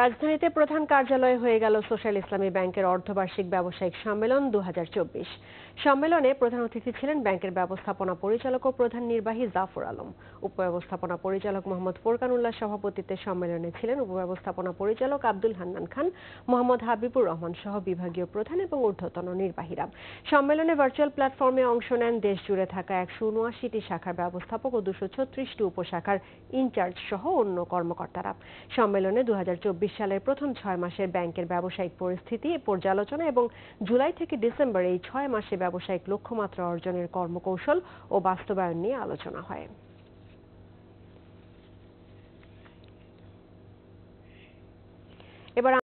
রাজধানীতে প্রধান কার্যালয়ে হয়ে গেল সোশ্যাল ইসলামী ব্যাংকের অর্ধবার্ষিক ব্যবসায়িক সম্মেলন দু সম্মেলনে প্রধান অতিথি ছিলেন ব্যাংকের ব্যবস্থাপনা পরিচালক ও প্রধান নির্বাহী জাফর আলম উপব্যবস্থাপনা পরিচালক মোহাম্মদ ফোরকানুল্লাহ উল্লাহ সভাপতিত্বে সম্মেলনে ছিলেন উপব্যবস্থাপনা পরিচালক আব্দুল হান্নান খান মোহাম্মদ হাবিবুর রহমান সহ বিভাগীয় প্রধান এবং ঊর্ধ্বতন নির্বাহীরা সম্মেলনে ভার্চুয়াল প্ল্যাটফর্মে অংশ নেন দেশ জুড়ে থাকা একশো উনআশিটি শাখার ব্যবস্থাপক ও দুশো ছত্রিশটি উপশাখার ইনচার্জ সহ অন্য কর্মকর্তারা সম্মেলনে দু সালের প্রথম 6 মাসের ব্যাংকের ব্যবসায়িক পরিস্থিতি পর্যালোচনা এবং জুলাই থেকে ডিসেম্বর এই ছয় মাসে ব্যবসায়িক লক্ষ্যমাত্রা অর্জনের কর্মকৌশল ও বাস্তবায়ন নিয়ে আলোচনা হয় এবার